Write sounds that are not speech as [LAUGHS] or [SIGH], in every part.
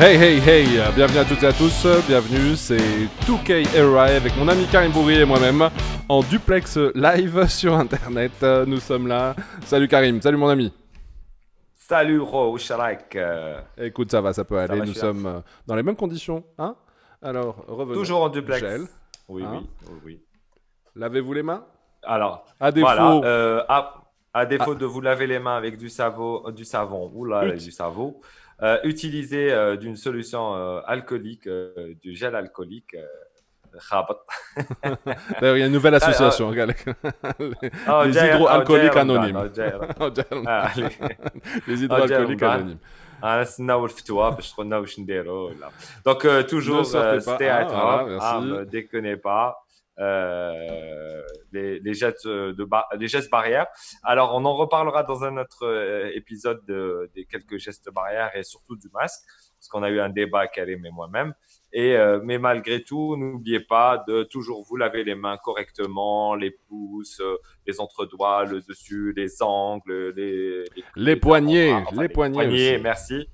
Hey hey hey, euh, bienvenue à toutes et à tous, euh, bienvenue, c'est 2K Era avec mon ami Karim Bourri et moi-même en duplex live [LAUGHS] sur internet. Euh, nous sommes là. Salut Karim, salut mon ami. Salut Ro, Écoute, ça va, ça peut aller, nous sommes dans les mêmes conditions, hein Alors, Toujours en duplex. oui, hein oui, oui, Lavez-vous les mains Alors, à défaut. à, défaut ah. de vous laver les mains avec du savon, du savon, oula, du savon. Euh, utiliser euh, d'une solution euh, alcoolique, du gel alcoolique. [LAUGHS] D'ailleurs, il y a une nouvelle association, les hydroalcooliques anonymes. Les hydroalcooliques anonymes. donc toujours الفتوى باش تقولنا واش نديرو ولا pas euh, des, gestes euh, de gestes barrières. Alors, on en reparlera dans un autre euh, épisode de, des quelques gestes barrières et surtout du masque, parce qu'on a eu un débat qu'elle aimait moi-même. Et euh, mais malgré tout, n'oubliez pas de toujours vous laver les mains correctement, les pouces, les entre-doigts, le dessus, les angles, les les, poignets, les, poignets merci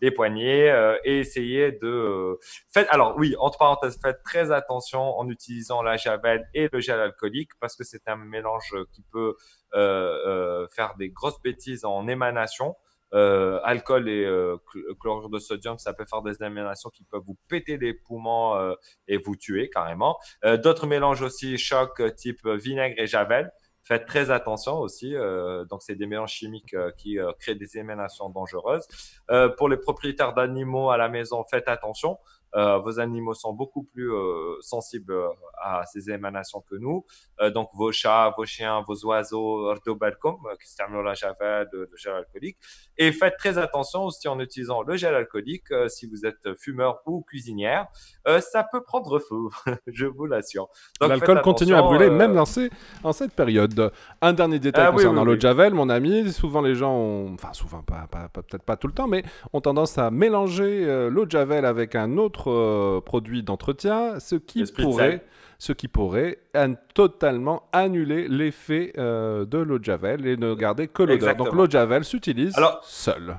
les poignets euh, et essayer de... Euh, alors oui, entre parenthèses, faites très attention en utilisant la javel et le gel alcoolique parce que c'est un mélange qui peut euh, euh faire des grosses bêtises en émanation. Euh, alcool et chlorure de sodium, ça peut faire des émanations qui peuvent vous péter les poumons et vous tuer carrément. D'autres mélanges aussi chocs type vinaigre et javel. Faites très attention aussi. Euh, donc, c'est des mélanges chimiques euh, qui euh, créent des émanations dangereuses. pour les propriétaires d'animaux à la maison, faites attention. Euh, vos animaux sont beaucoup plus euh, sensibles euh, à ces émanations que nous. donc, vos chats, vos chiens, vos oiseaux, balcom qui se terminent la javel de gel alcoolique. Et faites très attention aussi en utilisant le gel alcoolique, si vous êtes fumeur ou cuisinière, ça peut prendre feu, [LAUGHS] je vous l'assure. L'alcool continue à brûler, même lancé en cette période. Un dernier détail ah concernant l'eau de Javel, mon ami, souvent les gens ont, enfin souvent, peut-être pas tout le temps, mais ont tendance à mélanger l'eau de Javel avec un autre euh, produits d'entretien, ce qui pourrait ce qui pourrait totalement annuler l'effet euh, de l'eau de javel et ne garder que l'odeur. Donc l'eau de javel s'utilise seule.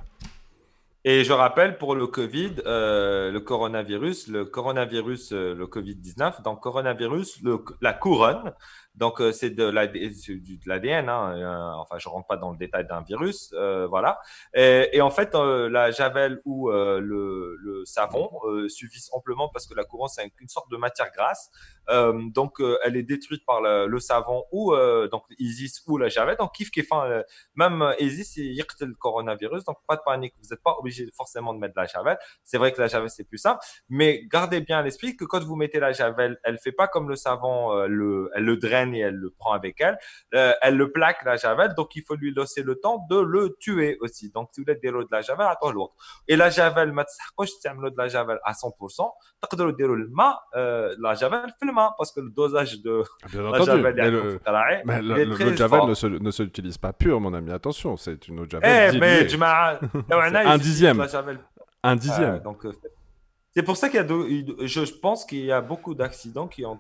Et je rappelle pour le Covid, euh, le coronavirus, le coronavirus, le Covid-19, Donc coronavirus, la couronne, donc, euh, c'est de l'ADN. Hein. Euh, enfin, je rentre pas dans le détail d'un virus. Euh, voilà. Et, en fait, la javel ou le, savon suffisent amplement parce que la couronne c'est une sorte de matière grasse. donc, elle est détruite par le, savon ou donc Isis ou la javel. Donc, kiff kiff. Hein, même Isis, il le coronavirus. Donc, pas de panique. Vous n'êtes pas obligé forcément de mettre de la javel. C'est vrai que la javel, c'est plus simple. Mais gardez bien à l'esprit que quand vous mettez la javel, elle fait pas comme le savon, le, elle le draine et elle le prend avec elle. Euh, elle le plaque, la Javel, donc il faut lui laisser le temps de le tuer aussi. Donc, si vous voulez de la Javel, attends l'autre. Et la Javel, ma de la Javel à 100%, le euh, la javel le le main, parce que le dosage de ah, la javel mais le, le, javel ne se, ne pas pur mon ami attention c'est une autre javel eh, [LAUGHS] eh un dixième un euh, dixième c'est pour ça qu'il je, je pense qu'il y a beaucoup d'accidents qui ont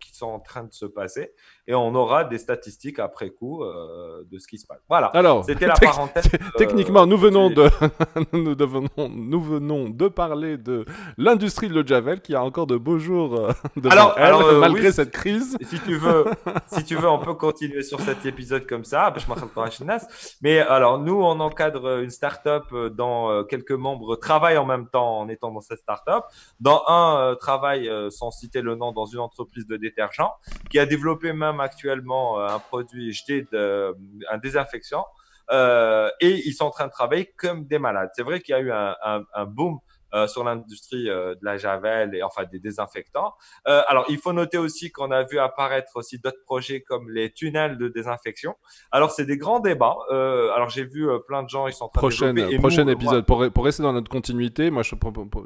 qui sont en train de se passer et on aura des statistiques après coup euh, de ce qui se passe. Voilà. Alors, c'était la parenthèse. Euh, techniquement, nous venons de [LAUGHS] nous, nous venons de parler de l'industrie de le Javel qui a encore de beaux jours euh, [LAUGHS] de alors, malgré cette crise. Si tu veux, si tu veux, on peut continuer sur cet épisode comme ça. Je Mais alors, nous, on encadre une start-up dont quelques membres travaillent en même temps en étant dans cette start-up. Dans un travail, sans citer le nom, dans une entreprise de détergent, qui a développé même actuellement euh, un produit jeté, de, euh, un désinfectant. Euh, et ils sont en train de travailler comme des malades. C'est vrai qu'il y a eu un boom euh, sur l'industrie euh, de la javel et enfin des désinfectants. Euh, alors, il faut noter aussi qu'on a vu apparaître aussi d'autres projets comme les tunnels de désinfection. Alors, c'est des grands débats. alors, j'ai vu plein de gens, ils sont en train de développer. Prochain épisode. Pour, rester dans notre continuité, moi, je,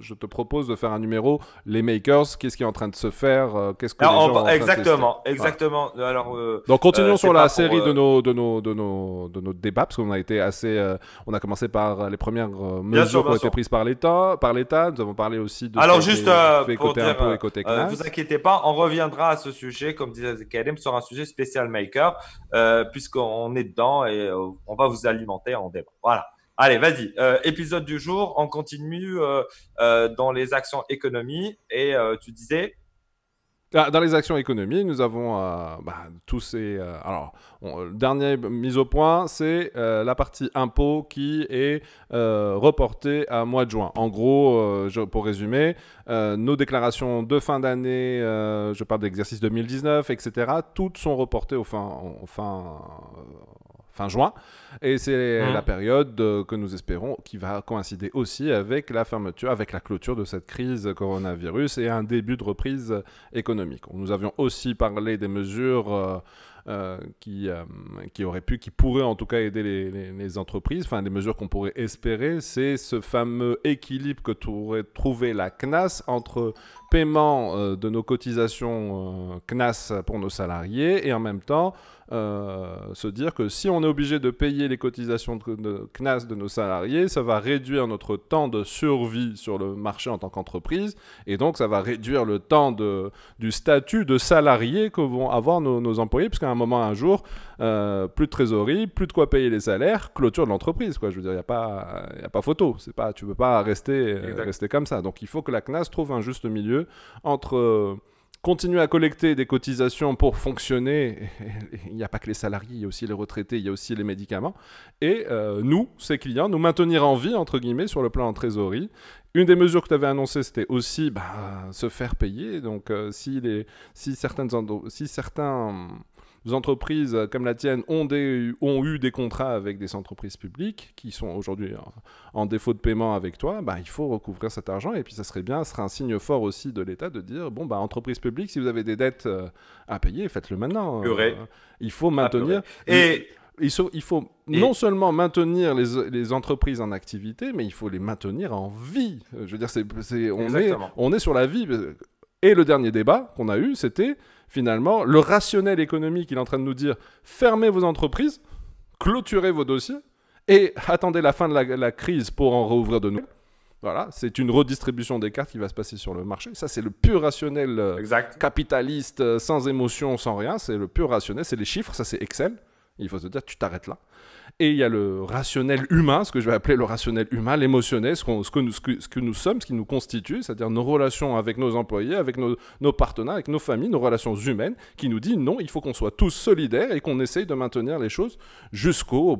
je, te propose de faire un numéro les makers. Qu'est-ce qui est en train de se faire Qu'est-ce que les gens Exactement, train de exactement. Alors, donc, continuons sur la série de nos de nos de nos de nos débats parce qu'on a été assez. on a commencé par les premières mesures qui ont été prises par l'État, par l'État. nous avons parlé aussi de. Alors, juste euh, euh, euh vous inquiétez pas, on reviendra à ce sujet, comme disait Kadem, sur un sujet spécial maker, euh, puisqu'on est dedans et on va vous alimenter en débat. Voilà. Allez, vas-y. épisode du jour, on continue dans les actions économie et tu disais. Ah, dans les actions économiques, nous avons euh, bah, tous ces... Euh, alors, on, euh, dernière mise au point, c'est la partie impôt qui est reportée à mois de juin. En gros, pour résumer, nos déclarations de fin d'année, je parle d'exercice 2019, etc., toutes sont reportées au fin... Au fin fin juin. Et c'est hein la période euh, que nous espérons qui va coïncider aussi avec la fermeture, avec la clôture de cette crise coronavirus et un début de reprise économique. Nous avions aussi parlé des mesures euh, euh, qui, euh, qui aurait pu, qui pourrait en tout cas aider les, entreprises, enfin des mesures qu'on pourrait espérer, c'est ce fameux équilibre que pourrait trouver la CNAS entre paiement euh, de nos cotisations CNAS pour nos salariés et en même temps se dire que si on est obligé de payer les cotisations de CNAS de nos salariés, ça va réduire notre temps de survie sur le marché en tant qu'entreprise et donc ça va réduire le temps de, du statut de salarié que vont avoir nos, nos employés puisqu'à un moment, un jour, euh, plus de trésorerie, plus de quoi payer les salaires, clôture de l'entreprise. Quoi. Je veux dire, il n'y a, pas, a pas photo. C'est pas, tu ne peux pas rester, euh, rester comme ça. Donc il faut que la CNAS trouve un juste milieu entre euh, continuer à collecter des cotisations pour fonctionner. Il n'y a pas que les salariés, il y a aussi les retraités, il y a aussi les médicaments. Et nous, ces clients, nous maintenir en vie, entre guillemets, sur le plan en trésorerie. Une des mesures que tu avais annoncées, c'était aussi bah, se faire payer. Donc, si, les, si, certaines si certains entreprises euh, comme la tienne ont, des, ont eu des contrats avec des entreprises publiques qui sont aujourd'hui en, défaut de paiement avec toi. Bah, il faut recouvrir cet argent et puis ça serait bien, ce serait un signe fort aussi de l'État de dire bon, bah, entreprise publique, si vous avez des dettes euh, à payer, faites-le maintenant. Euh, il faut maintenir. Ah, et. Il faut, non seulement maintenir les, entreprises en activité, mais il faut les maintenir en vie. Je veux dire, on, est, on est sur la vie. Et le dernier débat qu'on a eu, c'était finalement, le rationnel économique, il est en train de nous dire fermez vos entreprises, clôturez vos dossiers et attendez la fin de la, crise pour en rouvrir de nouveau. Voilà, c'est une redistribution des cartes qui va se passer sur le marché. Ça, c'est le pur rationnel euh, capitaliste, euh, sans émotion, sans rien. C'est le pur rationnel, c'est les chiffres, ça c'est Excel. Il faut se dire, tu t'arrêtes là. Et il y a le rationnel humain, ce que je vais appeler le rationnel humain, l'émotionnel, ce, que nous, sommes, ce qui nous constitue, c'est-à-dire nos relations avec nos employés, avec nos, partenaires, avec nos familles, nos relations humaines, qui nous dit non, il faut qu'on soit tous solidaires et qu'on essaye de maintenir les choses jusqu'au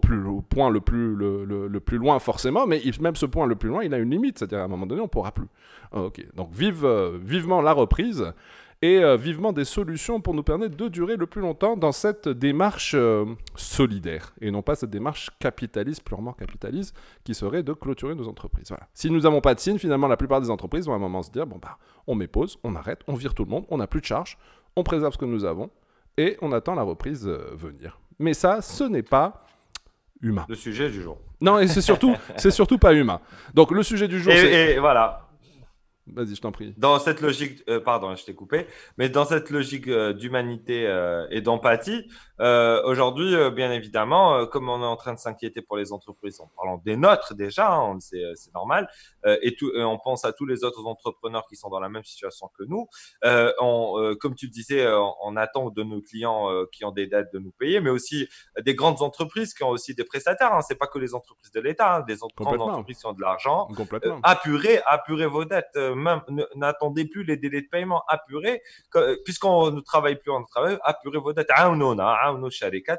point le plus, le, plus loin forcément, mais même ce point le plus loin, il a une limite, c'est-à-dire à un moment donné, on ne pourra plus. Ok, donc vive, euh, vivement la reprise et euh, vivement des solutions pour nous permettre de durer le plus longtemps dans cette démarche euh, solidaire et non pas cette démarche capitaliste, purement capitaliste, qui serait de clôturer nos entreprises. Si nous n'avons pas de signe, finalement, la plupart des entreprises vont à un moment se dire bon, bah, on met pause, on arrête, on vire tout le monde, on n'a plus de charges, on préserve ce que nous avons et on attend la reprise euh, venir. Mais ça, ce n'est pas humain. Le sujet du jour. Non, et c'est surtout, c'est surtout pas humain. Donc le sujet du jour, c'est voilà. Vas-y, je t'en prie. Dans cette logique, euh, pardon, je t'ai coupé, mais dans cette logique euh, d'humanité euh, et d'empathie, aujourd'hui, bien évidemment, comme on est en train de s'inquiéter pour les entreprises, en parlant des nôtres déjà, hein, c'est, normal, et, on pense à tous les autres entrepreneurs qui sont dans la même situation que nous. comme tu le disais, on, attend de nos clients qui ont des dettes de nous payer, mais aussi des grandes entreprises qui ont aussi des prestataires. Ce hein. c'est pas que les entreprises de l'État, hein. des grandes entreprises qui ont de l'argent. Complètement. apurez, vos dettes même n'attendez plus les délais de paiement, apurés puisqu'on ne travaille plus en travail, apurez vos dettes. Aounona, aounou charikat,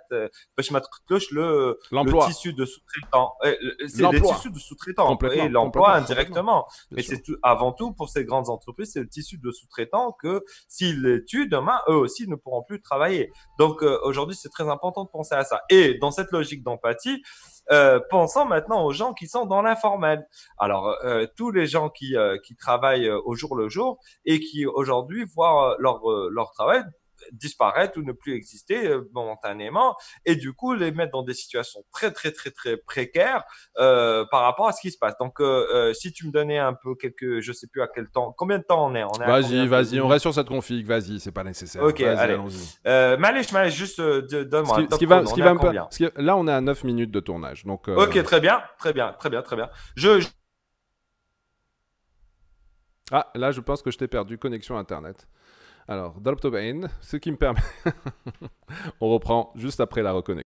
باش ما تقتلوش le, le tissu de sous-traitants. Euh, c'est le tissu de sous-traitants et l'emploi indirectement. Mais c'est avant tout pour ces grandes entreprises, c'est le tissu de sous-traitants que s'ils tuent demain, eux aussi ne pourront plus travailler. Donc euh, aujourd'hui, c'est très important de penser à ça. Et dans cette logique d'empathie, euh, pensant pensons maintenant aux gens qui sont dans l'informel. Alors, euh, tous les gens qui, euh, qui travaillent au jour le jour et qui aujourd'hui voient leur, leur travail disparaître ou ne plus exister euh, momentanément et du coup les mettre dans des situations très très très très précaires euh, par rapport à ce qui se passe. Donc euh, si tu me donnais un peu quelques, je sais plus à quel temps, combien de temps on est, on est Vas-y, vas-y, on reste sur cette config, vas-y, c'est pas nécessaire. Ok, allez. Euh, je Malish, juste donne-moi. Ce, qui va, ce là on est à 9 minutes de tournage, donc. Ok, très bien, très bien, très bien, très bien. je, je... Ah, là, je pense que je t'ai perdu. Connexion Internet. Alors, Dolptobane, ce qui me permet... [LAUGHS] On reprend juste après la reconnexion.